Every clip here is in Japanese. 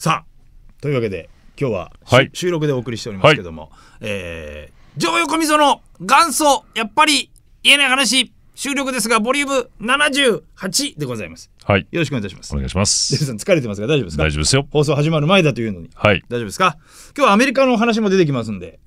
さあというわけで今日は、はい、収録でお送りしておりますけども、はい、えー、上横溝の元祖やっぱり言えない話収録ですがボリューム78でございます。はい。よろしくお願いいたします。お願いします。デブさん疲れてますが大丈夫ですか。大丈夫ですよ。放送始まる前だというのに。はい。大丈夫ですか。今日はアメリカの話も出てきますんで。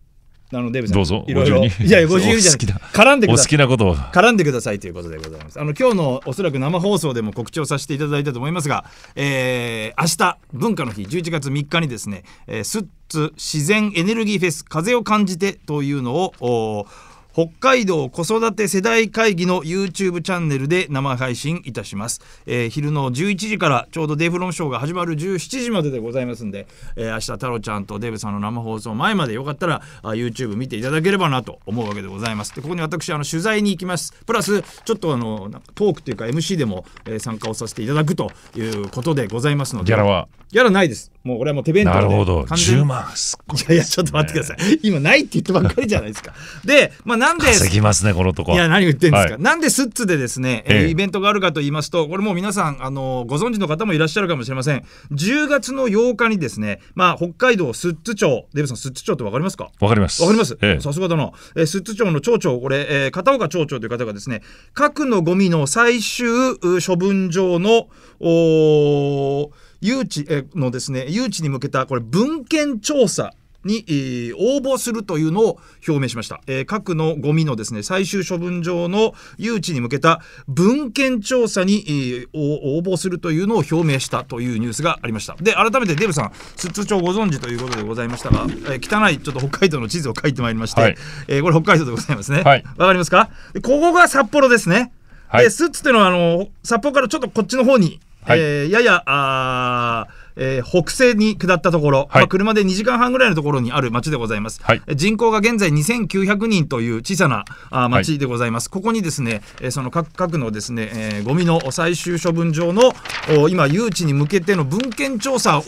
のさん、どうぞいろいろ、いやいや、ご自由じゃない絡んでください。好きなこと絡んでくださいということでございます。あの今日のおそらく生放送でも告知をさせていただいたと思いますが、えー、明日文化の日、11月3日にですね、えー、スッツ自然エネルギーフェス、風を感じてというのを、北海道子育て世代会議の YouTube チャンネルで生配信いたします、えー、昼の11時からちょうどデフロムショーが始まる17時まででございますんで、えー、明日太郎ちゃんとデブさんの生放送前までよかったらあ YouTube 見ていただければなと思うわけでございますでここに私あの取材に行きますプラスちょっとあのトークというか MC でも、えー、参加をさせていただくということでございますのでギャラはギャラないですもう俺はもう手弁当で。なるほど。10万。すっごい、ね、いやいや、ちょっと待ってください。今ないって言ってばっかりじゃないですか。で、まあなんで。稼ぎますね、このとこ。いや、何言ってんですか。はい、なんでスッツでですね、えー、イベントがあるかと言いますと、これもう皆さん、あの、ご存知の方もいらっしゃるかもしれません。10月の8日にですね、まあ北海道スッツ町、デブさん、スッツ町ってわかりますかわかります。わかります。さすがだな。えー、スッツ町の町長、これ、えー、片岡町長という方がですね、核のゴミの最終処分場の、おー、誘致のですね誘致に向けたこれ文献調査に、えー、応募するというのを表明しました、えー、核のゴミのですね最終処分場の誘致に向けた文献調査に、えー、応募するというのを表明したというニュースがありましたで改めてデブさん寿都町ご存知ということでございましたが、えー、汚いちょっと北海道の地図を書いてまいりまして、はい、えこれ北海道でございますねわ、はい、かりますかここが札幌ですね、はい、でスッツというのはあの札幌からちょっとこっちの方にはい、えー、ややあえー、北西に下ったところ、はい、まあ、車で2時間半ぐらいのところにある町でございます、はい、人口が現在2900人という小さなあ町でございます、はい、ここにですね、えー、その各各のですね、えー、ゴミの最終処分場の今誘致に向けての文献調査を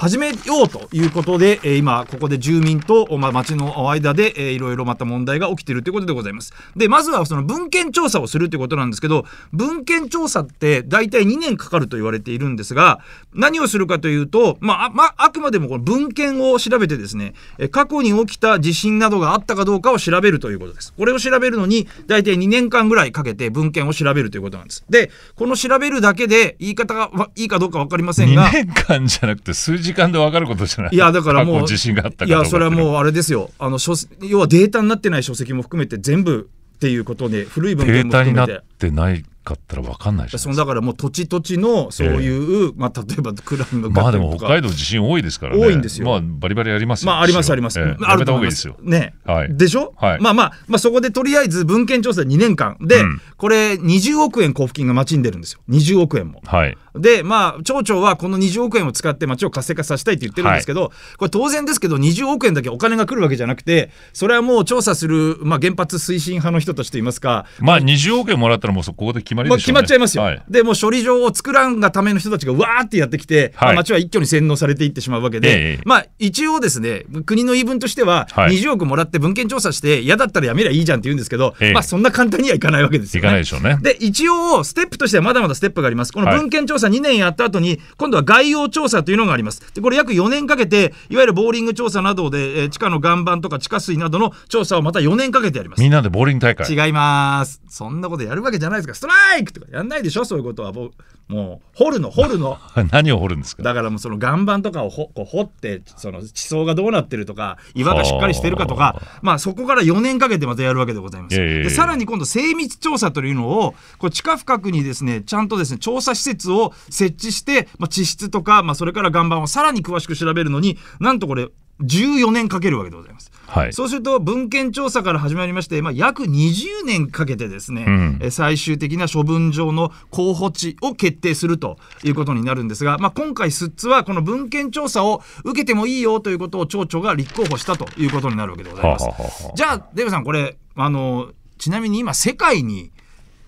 始めようということで、えー、今ここで住民と、まあ、町の間で、えー、いろいろまた問題が起きてるということでございます。でまずはその文献調査をするということなんですけど文献調査って大体2年かかると言われているんですが何をするかというと、まあまあ、あくまでもこの文献を調べてですね過去に起きた地震などがあったかどうかを調べるということです。これを調べるのに大体2年間ぐらいかけて文献を調べるということなんです。でこの調べるだけで言い方がいいかどうか分かりませんが2年間じゃなくて数字時間で分かることじゃないいやだからもういやそれはもうあれですよあの書要はデータになってない書籍も含めて全部っていうことで古い文献も含めてデータになってないかったら分かんないじゃないだからもう土地土地のそういう、えー、まあ、例えばクラブのまあでも北海道地震多いですからね多いんですよ、まあ、バリバリありますまあありますあります、えー、あると思いますねはい、でしょ、はい、まあまあ、まあ、そこでとりあえず文献調査2年間で、うん、これ20億円交付金が町に出るんですよ20億円も、はい、でまあ町長はこの20億円を使って町を活性化させたいって言ってるんですけど、はい、これ当然ですけど20億円だけお金が来るわけじゃなくてそれはもう調査する、まあ、原発推進派の人としていいますかまあ20億円もらったらもうそこで決まりで、ね、決まっちゃいますよ、はい、でも処理場を作らんがための人たちがわーってやってきて、はい、町は一挙に洗脳されていってしまうわけで、えまあ一応ですね国の言い分としては20億もらって文献調査して嫌だったらやめりゃいいじゃんって言うんですけど、え、まあそんな簡単にはいかないわけですよ、ね、いかないでしょうねで一応ステップとしてはまだまだステップがありますこの文献調査2年やった後に今度は概要調査というのがありますでこれ約4年かけていわゆるボーリング調査などで、えー、地下の岩盤とか地下水などの調査をまた4年かけてやりますみんなでボーリング大会違いますそんなことやるわけじゃないですかストライク!」とかやんないでしょそういうことはもう掘るの掘るの 何を掘るんですかだからもうその岩盤とかを掘ってその地層がどうなってるとか岩がしっかりしてるかとかまあそこから4年かけてまたやるわけでございますでさらに今度精密調査というのをこう地下深くにですねちゃんとですね調査施設を設置して、まあ、地質とか、まあ、それから岩盤をさらに詳しく調べるのになんとこれ14年かけるわけでございます。はい、そうすると文献調査から始まりまして、まあ、約20年かけてですね、うん、最終的な処分場の候補地を決定するということになるんですが、まあ、今回スッツはこの文献調査を受けてもいいよということを町長が立候補したということになるわけでございます。はははじゃあデブさんこれあのちなみに今世界に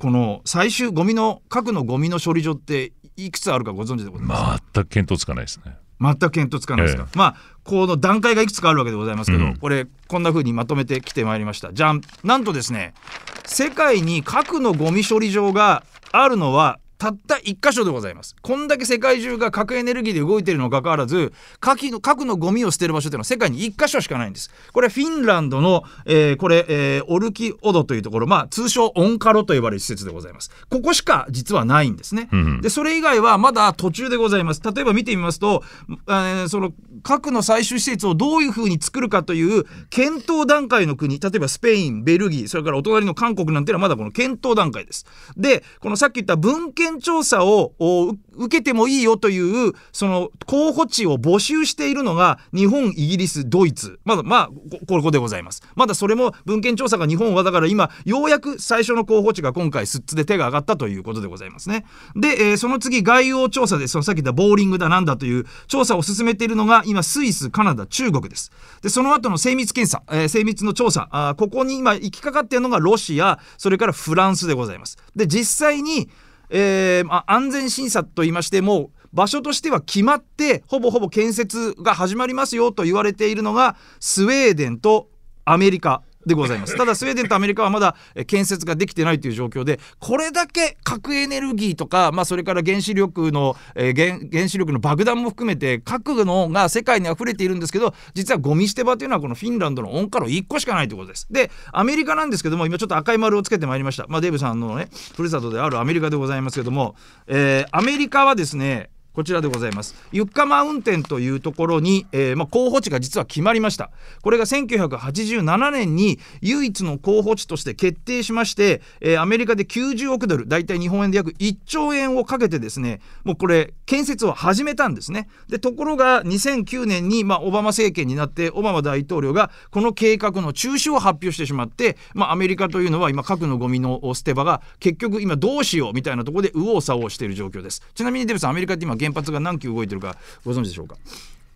この最終ゴミの核のゴミの処理場っていくつあるかご存知でございますか全く見当つかないですね。全く見当つかないですか、ええ、まあこの段階がいくつかあるわけでございますけど、うん、これこんな風にまとめてきてまいりましたじゃんなんとですね世界に核のゴミ処理場があるのはたった1箇所でございますこんだけ世界中が核エネルギーで動いているのもかかわらず核の核のゴミを捨てる場所というのは世界に1箇所しかないんですこれフィンランドの、えー、これ、えー、オルキオドというところ、まあ、通称オンカロと呼ばれる施設でございますここしか実はないんですね、うん、でそれ以外はまだ途中でございます例えば見てみますと、えー、その核の最終施設をどういうふうに作るかという検討段階の国例えばスペインベルギーそれからお隣の韓国なんていうのはまだこの検討段階ですでこのさっき言った文献面調査を受けてもいいよというその候補地を募集しているのが日本イギリスドイツまだまあここでございますまだそれも文献調査が日本はだから今ようやく最初の候補地が今回スッツで手が上がったということでございますねで、えー、その次概要調査でそのさっき言ったボーリングだなんだという調査を進めているのが今スイスカナダ中国ですでその後の精密検査、えー、精密の調査あここに今行きかかっているのがロシアそれからフランスでございますで実際にえー、まあ、安全審査といいましても場所としては決まってほぼほぼ建設が始まりますよと言われているのがスウェーデンとアメリカでございますただスウェーデンとアメリカはまだ建設ができてないという状況でこれだけ核エネルギーとか、まあ、それから原子力の、えー、原原子力の爆弾も含めて核のが世界に溢れているんですけど実はゴミ捨て場というのはこのフィンランドのオンカロ1個しかないということです。でアメリカなんですけども今ちょっと赤い丸をつけてまいりました、まあ、デーブさんのねふるさとであるアメリカでございますけども、えー、アメリカはですねこちらでございます。ユッカマウンテンというところに、えー、まあ、候補地が実は決まりました。これが1987年に唯一の候補地として決定しまして、えー、アメリカで90億ドル、大体日本円で約1兆円をかけてですね、もうこれ、建設を始めたんですね。で、ところが2009年に、まあ、オバマ政権になって、オバマ大統領がこの計画の中止を発表してしまって、まあ、アメリカというのは今、核のゴミの捨て場が結局今どうしようみたいなところで右往左往している状況です。ちなみにデブさん、アメリカって今原発が何基動いてるかご存知でしょうか。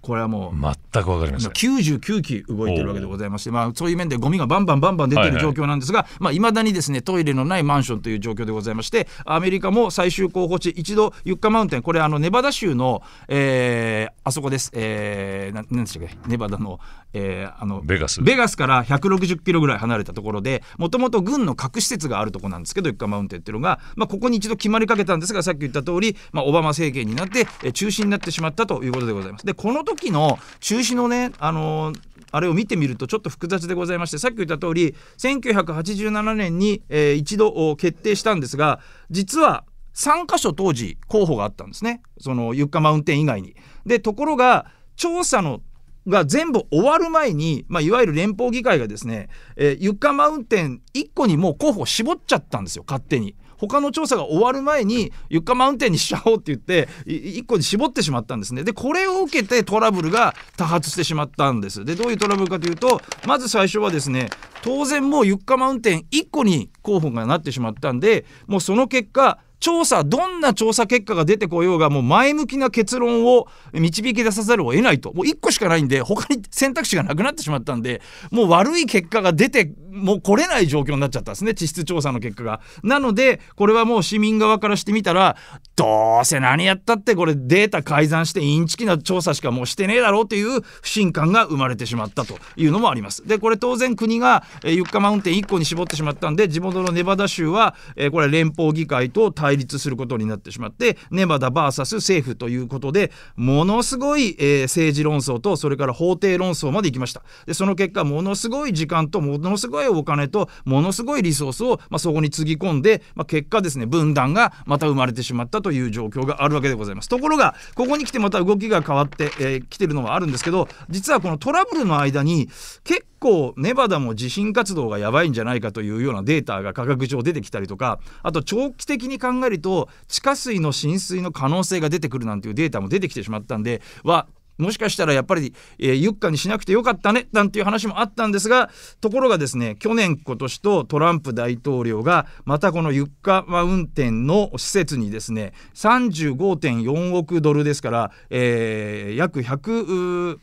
これはもう全くわかりません99機動いてるわけでございまして、まあ、そういう面でゴミがバンバンバンバン出てる状況なんですが、はいはい、まあ、未だにですねトイレのないマンションという状況でございましてアメリカも最終候補地一度ユッカマウンテンこれあのネバダ州の、えー、あそこです、えー、ななんでしたっけネバダの,、えー、あのベガスベガスから160キロぐらい離れたところでもともと軍の核施設があるとこなんですけどユッカマウンテンっていうのが、まあ、ここに一度決まりかけたんですがさっき言った通り、まあ、オバマ政権になって、えー、中止になってしまったということでございます。でこの時時の中止のね、あのーあれを見てみるとちょっと複雑でございましてさっき言った通り1987年に、えー、一度決定したんですが実は3箇所当時候補があったんですねそのユッカマウンテン以外に。でところが調査のが全部終わる前に、まあ、いわゆる連邦議会がですね、えー、ユッカマウンテン1個にもう候補を絞っちゃったんですよ勝手に。他の調査が終わる前にユッカマウンテンにしちゃおうって言って1個に絞ってしまったんですねでこれを受けてトラブルが多発してしまったんですでどういうトラブルかというとまず最初はですね当然もうユッカマウンテン1個に候補がなってしまったんでもうその結果調査どんな調査結果が出てこようがもう前向きな結論を導き出さざるを得ないともう1個しかないんで他に選択肢がなくなってしまったんでもう悪い結果が出てもう来れない状況になっちゃったんですね地質調査の結果が。なのでこれはもう市民側からしてみたらどうせ何やったってこれデータ改ざんしてインチキな調査しかもうしてねえだろうという不信感が生まれてしまったというのもあります。でこれ当然国がユッカマウンテン1個に絞ってしまったんで地元のネバダ州はこれ連邦議会と対立することになってしまってネバダ VS 政府ということでものすごい政治論争とそれから法廷論争まで行きました。でその結果ものすごい時間とものすごいいお金とものすごいリソースを、まあ、そこにつぎ込んで、まあ、結果ですね分断がまた生まれてしまったという状況があるわけでございます。ところがここに来てまた動きが変わってき、えー、来てるのはあるんですけど実はこのトラブルの間に結構ネバダも地震活動がやばいんじゃないかというようなデータが価格上出てきたりとかあと長期的に考えると地下水の浸水の可能性が出てくるなんていうデータも出てきてしまったんではもしかしたらやっぱり、えー、ユッカにしなくてよかったねなんていう話もあったんですがところがですね去年今年とトランプ大統領がまたこのユッカマウンテンの施設にですね35.4億ドルですから、えー、約100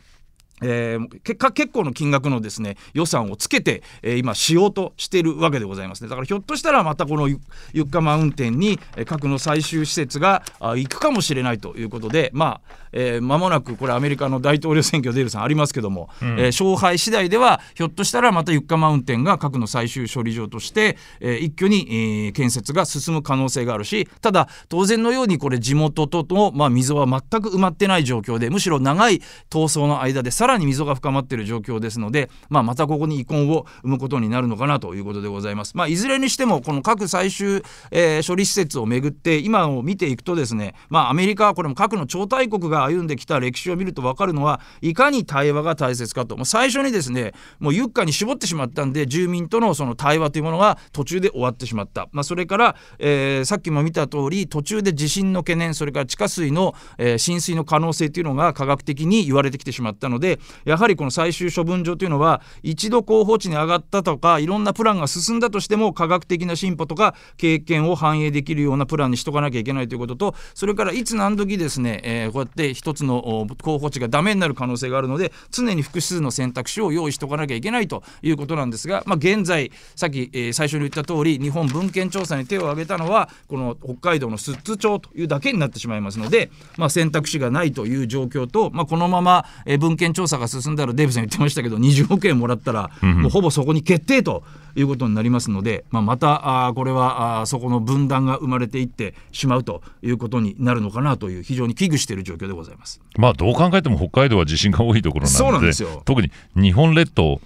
えー、結果結構の金額のですね予算をつけて、えー、今しようとしているわけでございますねだからひょっとしたらまたこのユッカマウンテンに、えー、核の最終施設が行くかもしれないということでまあ、えー、間もなくこれアメリカの大統領選挙デールさんありますけども、うん、えー、勝敗次第ではひょっとしたらまたユッカマウンテンが核の最終処理場として、えー、一挙に、えー、建設が進む可能性があるしただ当然のようにこれ地元との、まあ、溝は全く埋まってない状況でむしろ長い闘争の間でささらに溝が深まっている状況ですので、まあ、またここに遺恨を生むことになるのかなということでございます。まあ、いずれにしてもこの核最終、えー、処理施設をめぐって今を見ていくとですね、まあ、アメリカはこれも核の超大国が歩んできた歴史を見ると分かるのはいかに対話が大切かと、もう最初にですねもうユッカに絞ってしまったんで住民とのその対話というものが途中で終わってしまった、まあ、それから、えー、さっきも見た通り途中で地震の懸念それから地下水の、えー、浸水の可能性というのが科学的に言われてきてしまったのでやはりこの最終処分場というのは一度候補地に上がったとかいろんなプランが進んだとしても科学的な進歩とか経験を反映できるようなプランにしとかなきゃいけないということとそれからいつ何時ですね、えー、こうやって一つの候補地がダメになる可能性があるので常に複数の選択肢を用意しとかなきゃいけないということなんですが、まあ、現在さっき、えー、最初に言った通り日本文献調査に手を挙げたのはこの北海道の寿都町というだけになってしまいますので、まあ、選択肢がないという状況と、まあ、このまま、えー、文献調査調査が進んだらデーブさん言ってましたけど20億円もらったらもうほぼそこに決定ということになりますので、まあ、またあこれはあそこの分断が生まれていってしまうということになるのかなという非常に危惧している状況でございます、まあ、どう考えても北海道は地震が多いところなのですよ特に日本列島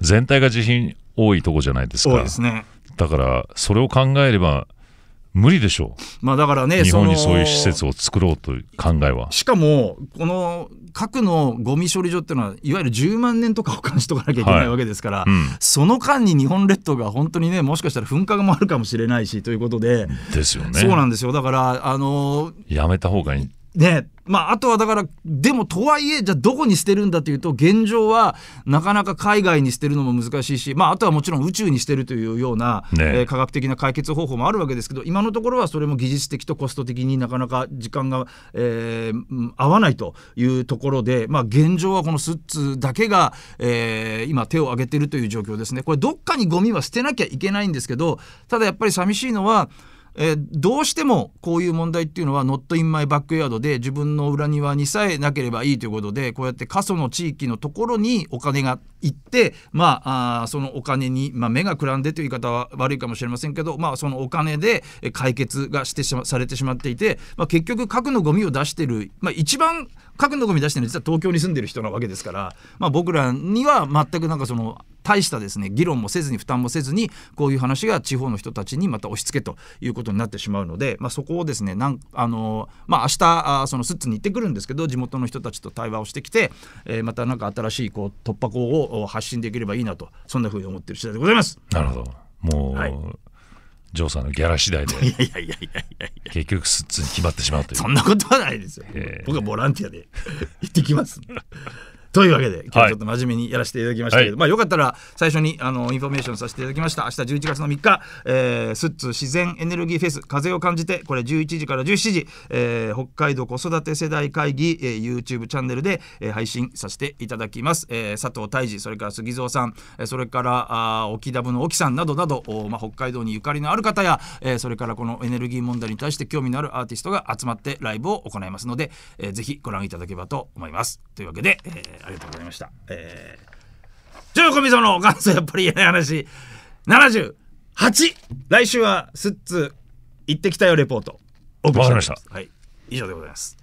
全体が地震多いところじゃないですか。そうですねだからそれを考えれば無理でしょう、まあ、だからね日本にそういう施設を作ろうという考えはしかもこの核のゴミ処理場っていうのはいわゆる10万年とか保管しとかなきゃいけないわけですから、はいうん、その間に日本列島が本当にねもしかしたら噴火もあるかもしれないしということでですよねそうなんですよだからあのやめた方がいいねまあ、あとはだからでもとはいえじゃあどこに捨てるんだというと現状はなかなか海外に捨てるのも難しいし、まあ、あとはもちろん宇宙に捨てるというような、ね、えー、科学的な解決方法もあるわけですけど今のところはそれも技術的とコスト的になかなか時間が、えー、合わないというところで、まあ、現状はこのスッツだけが、えー、今手を挙げているという状況ですね。これどっかにゴミは捨てなきゃいけないんですけどただやっぱり寂しいのはえー、どうしてもこういう問題っていうのはノットインマイバックヤードで自分の裏庭にさえなければいいということでこうやって過疎の地域のところにお金が行ってまあそのお金に、まあ、目がくらんでという言い方は悪いかもしれませんけど、まあ、そのお金で解決がしてし、ま、されてしまっていて、まあ、結局核のゴミを出してる、まあ、一番核のゴミ出してるのは実は東京に住んでる人なわけですから、まあ、僕らには全くなんかその大したですね議論もせずに負担もせずにこういう話が地方の人たちにまた押し付けということになってしまうので、まあ、そこをですねなんあの、まあ、明日あそのスッツに行ってくるんですけど地元の人たちと対話をしてきて、えー、また何か新しいこう突破口を発信できればいいなとそんなふうに思ってる次第でございます。なるほどもう、はいジョーさんのギャラ次第で結局スッツに決まってしまうというそんなことはないですよ、僕はボランティアで行ってきますというわけで今日ちょっと真面目にやらせていただきましたけど、はい、まあよかったら最初にあのインフォメーションさせていただきました明日11月の3日、えー、スッツ自然エネルギーフェス風を感じてこれ11時から17時、えー、北海道子育て世代会議、えー、YouTube チャンネルで、えー、配信させていただきます、えー、佐藤泰治それから杉蔵さん、えそれからあ沖田部の沖さんなどなどお、まあ、北海道にゆかりのある方や、えー、それからこのエネルギー問題に対して興味のあるアーティストが集まってライブを行いますので、えー、ぜひご覧いただければと思いますというわけで、えーありがとうございました。えー、ジョヨコミソの元祖やっぱり嫌な話78来週はスッツ行ってきたよレポート。わかりました。はい。以上でございます。